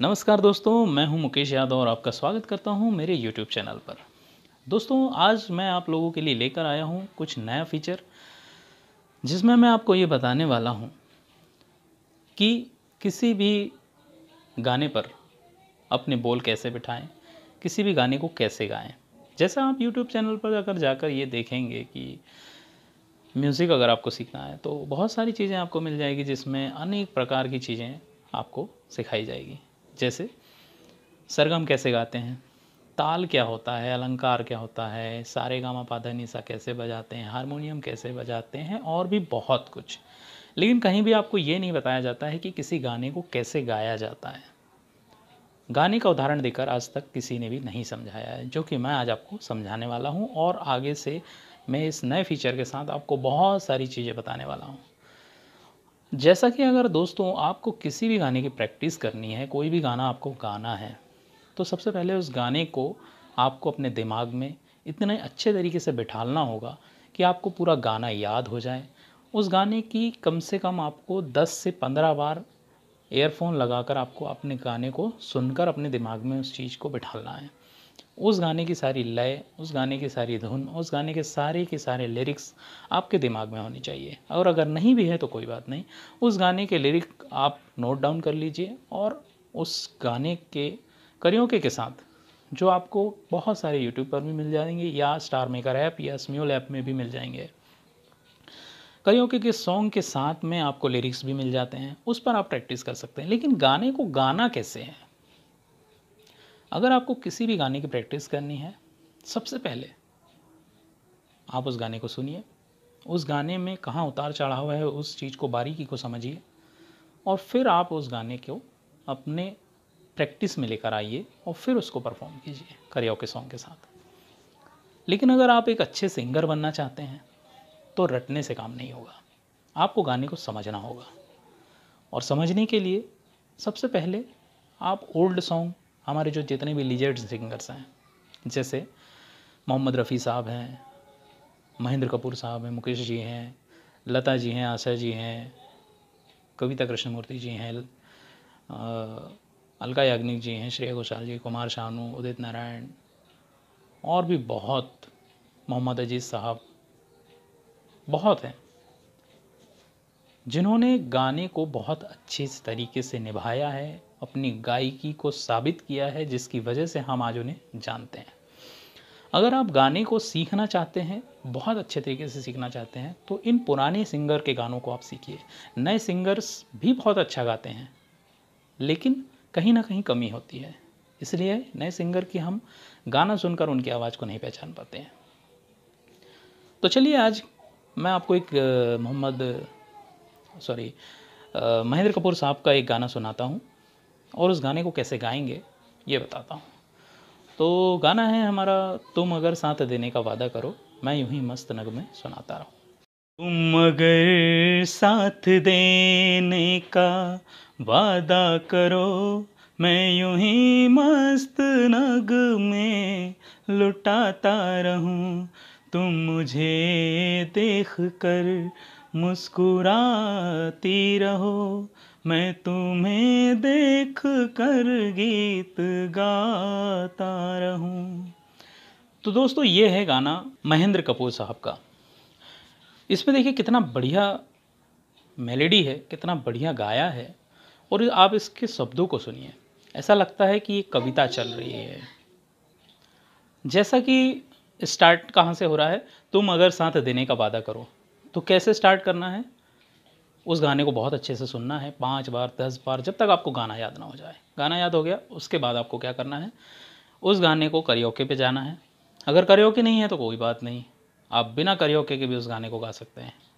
नमस्कार दोस्तों मैं हूं मुकेश यादव और आपका स्वागत करता हूं मेरे यूट्यूब चैनल पर दोस्तों आज मैं आप लोगों के लिए लेकर आया हूं कुछ नया फीचर जिसमें मैं आपको ये बताने वाला हूं कि किसी भी गाने पर अपने बोल कैसे बिठाएं किसी भी गाने को कैसे गाएं जैसा आप यूट्यूब चैनल पर अगर जाकर ये देखेंगे कि म्यूज़िक अगर आपको सीखना है तो बहुत सारी चीज़ें आपको मिल जाएगी जिसमें अनेक प्रकार की चीज़ें आपको सिखाई जाएगी जैसे सरगम कैसे गाते हैं ताल क्या होता है अलंकार क्या होता है सारे गामा पाधा निशा कैसे बजाते हैं हारमोनियम कैसे बजाते हैं और भी बहुत कुछ लेकिन कहीं भी आपको ये नहीं बताया जाता है कि किसी गाने को कैसे गाया जाता है गाने का उदाहरण देकर आज तक किसी ने भी नहीं समझाया है जो कि मैं आज आपको समझाने वाला हूँ और आगे से मैं इस नए फीचर के साथ आपको बहुत सारी चीज़ें बताने वाला हूँ जैसा कि अगर दोस्तों आपको किसी भी गाने की प्रैक्टिस करनी है कोई भी गाना आपको गाना है तो सबसे पहले उस गाने को आपको अपने दिमाग में इतने अच्छे तरीके से बिठालना होगा कि आपको पूरा गाना याद हो जाए उस गाने की कम से कम आपको 10 से 15 बार एयरफोन लगाकर आपको अपने गाने को सुनकर अपने दिमाग में उस चीज़ को बिठालना है उस गाने की सारी लय उस गाने की सारी धुन उस गाने के सारे के सारे लिरिक्स आपके दिमाग में होने चाहिए और अगर नहीं भी है तो कोई बात नहीं उस गाने के लिरिक आप नोट डाउन कर लीजिए और उस गाने के करियोके के साथ जो आपको बहुत सारे यूट्यूब पर भी मिल जाएंगे या स्टार मेकर ऐप या स्म्यूल ऐप में भी मिल जाएंगे करियोके के सॉन्ग के साथ में आपको लिरिक्स भी मिल जाते हैं उस पर आप प्रैक्टिस कर सकते हैं लेकिन गाने को गाना कैसे है अगर आपको किसी भी गाने की प्रैक्टिस करनी है सबसे पहले आप उस गाने को सुनिए उस गाने में कहाँ उतार चढ़ा हुआ है उस चीज़ को बारीकी को समझिए और फिर आप उस गाने को अपने प्रैक्टिस में लेकर आइए और फिर उसको परफॉर्म कीजिए करियो के सॉन्ग के साथ लेकिन अगर आप एक अच्छे सिंगर बनना चाहते हैं तो रटने से काम नहीं होगा आपको गाने को समझना होगा और समझने के लिए सबसे पहले आप ओल्ड सॉन्ग हमारे जो जितने भी लीजेंड सिंगर्स हैं जैसे मोहम्मद रफ़ी साहब हैं महेंद्र कपूर साहब हैं मुकेश जी हैं लता जी हैं आशा जी हैं कविता कृष्णमूर्ति जी हैं अलका याग्निक जी हैं श्रेया घोषाल जी कुमार शानू उदित नारायण और भी बहुत मोहम्मद अजीज़ साहब बहुत हैं जिन्होंने गाने को बहुत अच्छे तरीके से निभाया है अपनी गायकी को साबित किया है जिसकी वजह से हम आज उन्हें जानते हैं अगर आप गाने को सीखना चाहते हैं बहुत अच्छे तरीके से सीखना चाहते हैं तो इन पुराने सिंगर के गानों को आप सीखिए नए सिंगर्स भी बहुत अच्छा गाते हैं लेकिन कहीं ना कहीं कमी होती है इसलिए नए सिंगर की हम गाना सुनकर उनकी आवाज़ को नहीं पहचान पाते हैं तो चलिए आज मैं आपको एक मोहम्मद सॉरी महेंद्र कपूर साहब का एक गाना सुनाता हूँ और उस गाने को कैसे गाएंगे ये बताता हूँ तो गाना है हमारा तुम अगर साथ देने का वादा करो मैं यूं ही मस्त नग में सुनाता रहूँ तुम अगर साथ देने का वादा करो मैं यूं ही मस्त नग में लुटाता रहूं तुम मुझे देख कर मुस्कुराती रहो मैं तुम्हें देख कर गीत गाता रहूं तो दोस्तों ये है गाना महेंद्र कपूर साहब का इसमें देखिए कितना बढ़िया मेलेडी है कितना बढ़िया गाया है और आप इसके शब्दों को सुनिए ऐसा लगता है कि ये कविता चल रही है जैसा कि स्टार्ट कहाँ से हो रहा है तुम अगर साथ देने का वादा करो तो कैसे स्टार्ट करना है उस गाने को बहुत अच्छे से सुनना है पाँच बार दस बार जब तक आपको गाना याद ना हो जाए गाना याद हो गया उसके बाद आपको क्या करना है उस गाने को करियोके पे जाना है अगर करियोके नहीं है तो कोई बात नहीं आप बिना करियोके के भी उस गाने को गा सकते हैं